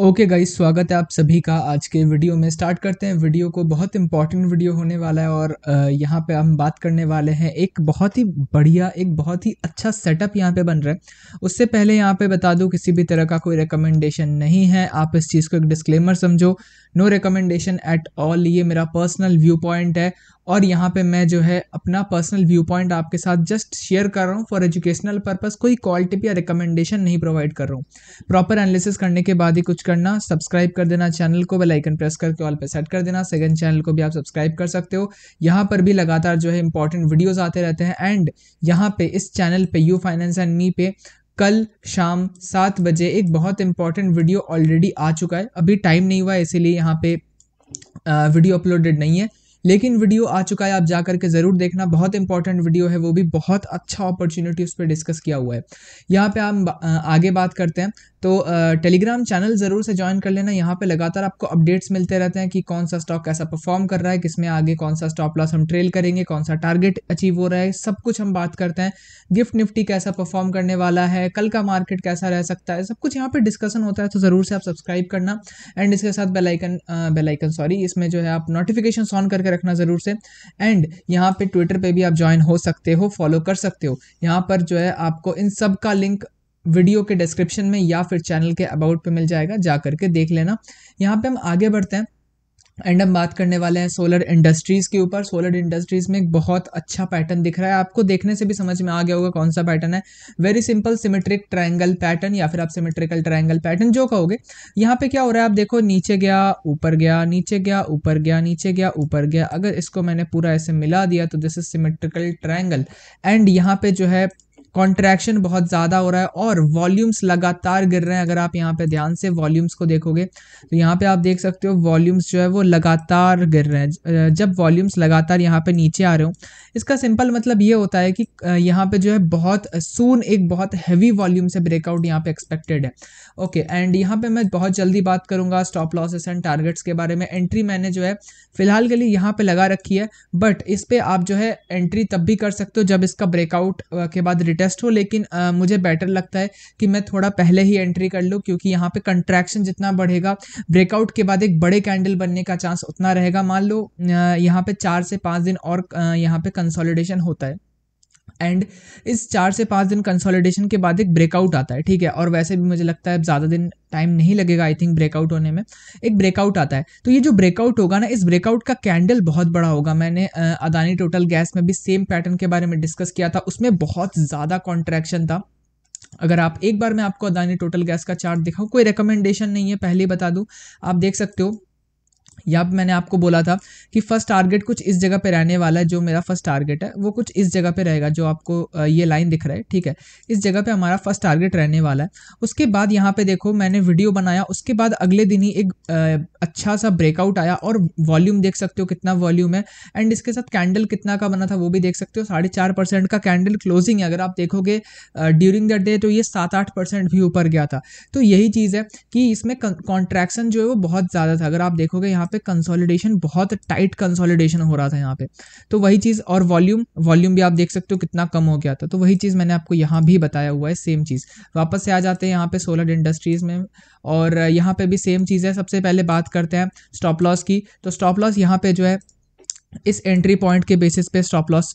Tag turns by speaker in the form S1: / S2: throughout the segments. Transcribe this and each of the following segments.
S1: okay guys स्वागत है आप सभी का आज के वीडियो में स्टार्ट करते हैं वीडियो को बहुत इंपॉर्टेंट वीडियो होने वाला है और यहाँ पे हम बात करने वाले हैं एक बहुत ही बढ़िया एक बहुत ही अच्छा सेटअप यहाँ पे बन रहा है उससे पहले यहाँ पे बता दूँ किसी भी तरह का कोई रिकमेंडेशन नहीं है आप इस चीज़ को एक डिस्क्लेमर समझो नो रिकमेंडेशन एट ऑल ये मेरा पर्सनल व्यू पॉइंट है और यहाँ पे मैं जो है अपना पर्सनल व्यू पॉइंट आपके साथ जस्ट शेयर कर रहा हूँ फॉर एजुकेशनल पर्पज़ कोई कॉल टिप या रिकमेंडेशन नहीं प्रोवाइड कर रहा हूँ प्रॉपर एनालिसिस करने के बाद ही कुछ करना सब्सक्राइब कर देना चैनल को बेल आइकन प्रेस करके ऑल पे सेट कर देना सेकंड चैनल को भी आप सब्सक्राइब कर सकते हो यहाँ पर भी लगातार जो है इंपॉर्टेंट वीडियोज़ आते रहते हैं एंड यहाँ पे इस चैनल पर यू फाइनेंस एंड मी पे कल शाम सात बजे एक बहुत इंपॉर्टेंट वीडियो ऑलरेडी आ चुका है अभी टाइम नहीं हुआ इसीलिए यहाँ पे वीडियो अपलोडेड नहीं है लेकिन वीडियो आ चुका है आप जा करके ज़रूर देखना बहुत इंपॉर्टेंट वीडियो है वो भी बहुत अच्छा अपॉर्चुनिटी उस पर डिस्कस किया हुआ है यहाँ पे हम आगे बात करते हैं तो टेलीग्राम चैनल ज़रूर से ज्वाइन कर लेना यहाँ पे लगातार आपको अपडेट्स मिलते रहते हैं कि कौन सा स्टॉक कैसा परफॉर्म कर रहा है किसमें आगे कौन सा स्टॉप लॉस हम ट्रेल करेंगे कौन सा टारगेट अचीव हो रहा है सब कुछ हम बात करते हैं गिफ्ट निफ्टी कैसा परफॉर्म करने वाला है कल का मार्केट कैसा रह सकता है सब कुछ यहाँ पर डिस्कशन होता है तो ज़रूर से आप सब्सक्राइब करना एंड इसके साथ बेलाइकन बेलाइकन सॉरी इसमें जो है आप नोटिफिकेशन ऑन करके रखना ज़रूर से एंड यहाँ पे ट्विटर पे भी आप ज्वाइन हो सकते हो फॉलो कर सकते हो यहाँ पर जो है आपको इन सब का लिंक वीडियो के डिस्क्रिप्शन में या फिर चैनल के अबाउट पे मिल जाएगा जा करके देख लेना यहाँ पे हम आगे बढ़ते हैं एंड हम बात करने वाले हैं सोलर इंडस्ट्रीज़ के ऊपर सोलर इंडस्ट्रीज़ में एक बहुत अच्छा पैटर्न दिख रहा है आपको देखने से भी समझ में आ गया होगा कौन सा पैटर्न है very simple symmetric triangle pattern या फिर आप सिमेट्रिकल ट्रायंगल पैटर्न जो कहोगे यहाँ पे क्या हो रहा है आप देखो नीचे गया ऊपर गया नीचे गया ऊपर गया नीचे गया ऊपर गया अगर इसको मैंने पूरा ऐसे मिला दिया तो this is symmetrical triangle and यहाँ पे जो है कॉन्ट्रैक्शन बहुत ज़्यादा हो रहा है और वॉल्यूम्स लगातार गिर रहे हैं अगर आप यहाँ पे ध्यान से वॉल्यूम्स को देखोगे तो यहाँ पे आप देख सकते हो वॉल्यूम्स जो है वो लगातार गिर रहे हैं जब वॉल्यूम्स लगातार यहाँ पे नीचे आ रहे हो इसका सिंपल मतलब ये होता है कि यहाँ पे जो है बहुत सून एक बहुत हैवी वॉल्यूम से ब्रेकआउट यहाँ पे एक्सपेक्टेड है ओके एंड यहाँ पे मैं बहुत जल्दी बात करूँगा स्टॉप लॉसेस एंड टारगेट्स के बारे में एंट्री मैंने जो है फिलहाल के लिए यहाँ पे लगा रखी है बट इस पर आप जो है एंट्री तब भी कर सकते हो जब इसका ब्रेकआउट के बाद रिटर्न लेटेस्ट हो लेकिन आ, मुझे बेटर लगता है कि मैं थोड़ा पहले ही एंट्री कर लूँ क्योंकि यहाँ पे कंट्रैक्शन जितना बढ़ेगा ब्रेकआउट के बाद एक बड़े कैंडल बनने का चांस उतना रहेगा मान लो यहाँ पे चार से पाँच दिन और यहाँ पे कंसोलिडेशन होता है एंड इस चार से पाँच दिन कंसोलिडेशन के बाद एक ब्रेकआउट आता है ठीक है और वैसे भी मुझे लगता है अब ज़्यादा दिन टाइम नहीं लगेगा आई थिंक ब्रेकआउट होने में एक ब्रेकआउट आता है तो ये जो ब्रेकआउट होगा ना इस ब्रेकआउट का कैंडल बहुत बड़ा होगा मैंने अदानी टोटल गैस में भी सेम पैटर्न के बारे में डिस्कस किया था उसमें बहुत ज़्यादा कॉन्ट्रैक्शन था अगर आप एक बार मैं आपको अदानी टोटल गैस का चार्ट दिखाऊं कोई रिकमेंडेशन नहीं है पहले बता दूं आप देख सकते हो या मैंने आपको बोला था कि फर्स्ट टारगेट कुछ इस जगह पे रहने वाला है जो मेरा फर्स्ट टारगेट है वो कुछ इस जगह पे रहेगा जो आपको ये लाइन दिख रहा है ठीक है इस जगह पे हमारा फर्स्ट टारगेट रहने वाला है उसके बाद यहाँ पे देखो मैंने वीडियो बनाया उसके बाद अगले दिन ही एक अच्छा सा ब्रेकआउट आया और वॉल्यूम देख सकते हो कितना वॉल्यूम है एंड इसके साथ कैंडल कितना का बना था वो भी देख सकते हो साढ़े चार परसेंट का कैंडल क्लोजिंग है अगर आप देखोगे ड्यूरिंग द डे तो ये सात आठ परसेंट भी ऊपर गया था तो यही चीज़ है कि इसमें कॉन्ट्रैक्शन जो है वो बहुत ज़्यादा था अगर आप देखोगे यहाँ पे कंसोलिडेशन बहुत टाइट कंसोलिडेशन हो रहा था यहाँ पे तो वही चीज़ और वॉल्यूम वॉल्यूम भी आप देख सकते हो कितना कम हो गया था तो वही चीज़ मैंने आपको यहाँ भी बताया हुआ है सेम चीज़ वापस से आ जाते हैं यहाँ पे सोलर इंडस्ट्रीज़ में और यहाँ पे भी सेम चीज़ है सबसे पहले बात करते हैं स्टॉप लॉस की तो स्टॉप लॉस यहाँ पे जो है इस एंट्री पॉइंट के बेसिस पे स्टॉप लॉस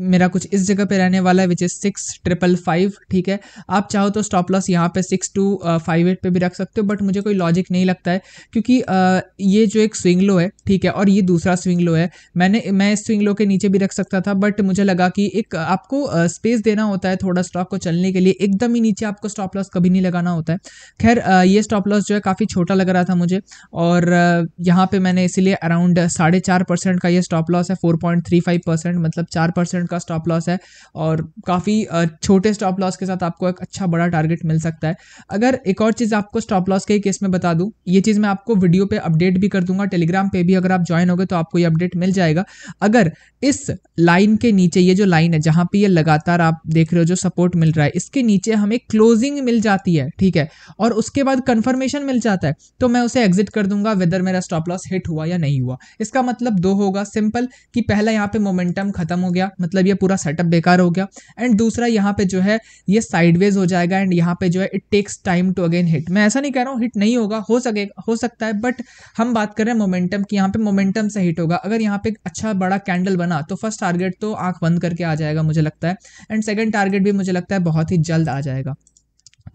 S1: मेरा कुछ इस जगह पे रहने वाला है which is six triple five ठीक है आप चाहो तो स्टॉप लॉस यहाँ पे सिक्स टू फाइव एट पे भी रख सकते हो बट मुझे कोई लॉजिक नहीं लगता है क्योंकि uh, ये जो एक स्विंग लो है ठीक है और ये दूसरा स्विंग लो है मैंने मैं इस स्विंग लो के नीचे भी रख सकता था बट मुझे लगा कि एक आपको स्पेस uh, देना होता है थोड़ा स्टॉक को चलने के लिए एकदम ही नीचे आपको स्टॉप लॉस कभी नहीं लगाना होता है खैर uh, ये स्टॉप लॉस जो है काफ़ी छोटा लग रहा था मुझे और uh, यहाँ पर मैंने इसीलिए अराउंड साढ़े चार परसेंट का ये स्टॉप लॉस है four point three five percent मतलब चार परसेंट परसेंट का स्टॉप लॉस है और काफ़ी छोटे स्टॉप लॉस के साथ आपको एक अच्छा बड़ा टारगेट मिल सकता है अगर एक और चीज़ आपको स्टॉप लॉस के ही केस में बता दूँ ये चीज़ मैं आपको वीडियो पर अपडेट भी कर दूंगा टेलीग्राम पर भी अगर आप ज्वाइन हो तो आपको ये अपडेट मिल जाएगा अगर इस लाइन के नीचे ये जो लाइन है जहाँ पर ये लगातार आप देख रहे हो जो सपोर्ट मिल रहा है इसके नीचे हमें क्लोजिंग मिल जाती है ठीक है और उसके बाद कन्फर्मेशन मिल जाता है तो मैं उसे एग्जिट कर दूंगा वेदर मेरा स्टॉप लॉस हिट हुआ या नहीं हुआ इसका मतलब दो होगा सिंपल कि पहला यहाँ पे मोमेंटम खत्म हो गया मतलब मतलब ये पूरा सेटअप बेकार हो गया एंड दूसरा यहाँ पे जो है ये साइडवेज हो जाएगा एंड यहाँ पे जो है it takes time to again hit मैं ऐसा नहीं कह रहा हूँ हिट नहीं होगा हो सके हो सकता है बट हम बात कर रहे हैं मोमेंटम की यहाँ पे मोमेंटम से हिट होगा अगर यहाँ पे अच्छा बड़ा कैंडल बना तो फर्स्ट टारगेट तो आंख बंद करके आ जाएगा मुझे लगता है एंड सेकेंड टारगेट भी मुझे लगता है बहुत ही जल्द आ जाएगा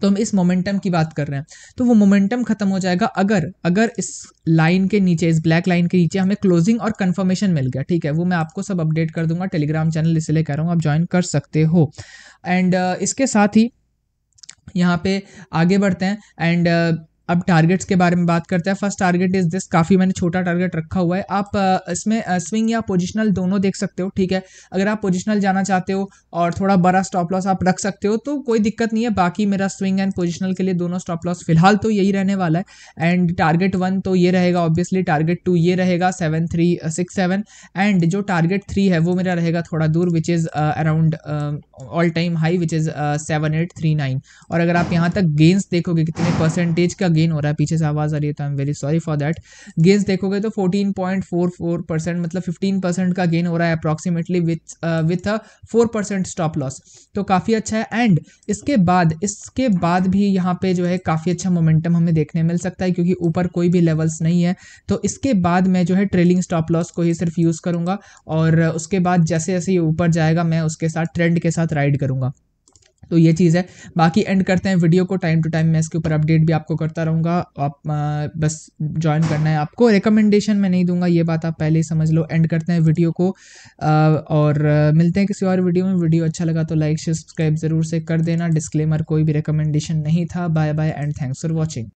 S1: तो हम इस मोमेंटम की बात कर रहे हैं तो वो मोमेंटम खत्म हो जाएगा अगर अगर इस लाइन के नीचे इस ब्लैक लाइन के नीचे हमें क्लोजिंग और कंफर्मेशन मिल गया ठीक है वो मैं आपको सब अपडेट कर दूंगा टेलीग्राम चैनल इसलिए कह रहा हूँ आप ज्वाइन कर सकते हो एंड uh, इसके साथ ही यहाँ पे आगे बढ़ते हैं एंड अब टारगेट्स के बारे में बात करते हैं फर्स्ट टारगेट इज दिस काफ़ी मैंने छोटा टारगेट रखा हुआ है आप इसमें स्विंग या पोजिशनल दोनों देख सकते हो ठीक है अगर आप पोजिशनल जाना चाहते हो और थोड़ा बड़ा स्टॉप लॉस आप रख सकते हो तो कोई दिक्कत नहीं है बाकी मेरा स्विंग एंड पोजिशनल के लिए दोनों स्टॉप लॉस फिलहाल तो यही रहने वाला है एंड टारगेट वन तो ये रहेगा ऑब्वियसली टारगेट टू ये रहेगा seven three six seven and जो टारगेट थ्री है वो मेरा रहेगा थोड़ा दूर which is around all time high which is seven eight three nine और अगर आप यहाँ तक गेंस देखोगे कितने परसेंटेज का गेन हो रहा है पीछे से आवाज़ आ रही है तो I am very sorry for that गेज देखोगे तो 14.44 परसेंट मतलब 15 परसेंट का गेन हो रहा है approximately with with a four percent stop loss तो काफ़ी अच्छा है एंड इसके बाद इसके बाद भी यहाँ पे जो है काफ़ी अच्छा मोमेंटम हमें देखने मिल सकता है क्योंकि ऊपर कोई भी लेवल्स नहीं है तो इसके बाद मैं जो है ट्रेलिंग स्टॉप लॉस को ही सिर्फ यूज़ करूँगा और उसके बाद जैसे जैसे ये ऊपर जाएगा मैं उसके साथ ट्रेंड के साथ राइड करूँगा तो ये चीज़ है बाकी एंड करते हैं वीडियो को टाइम टू टाइम मैं इसके ऊपर अपडेट भी आपको करता रहूँगा आप आ, बस ज्वाइन करना है आपको रिकमेंडेशन मैं नहीं दूंगा ये बात आप पहले ही समझ लो एंड करते हैं वीडियो को आ, और आ, मिलते हैं किसी और वीडियो में वीडियो अच्छा लगा तो लाइक सब्सक्राइब ज़रूर से कर देना डिस्क्लेमर कोई भी रिकमेंडेशन नहीं था bye bye and thanks for watching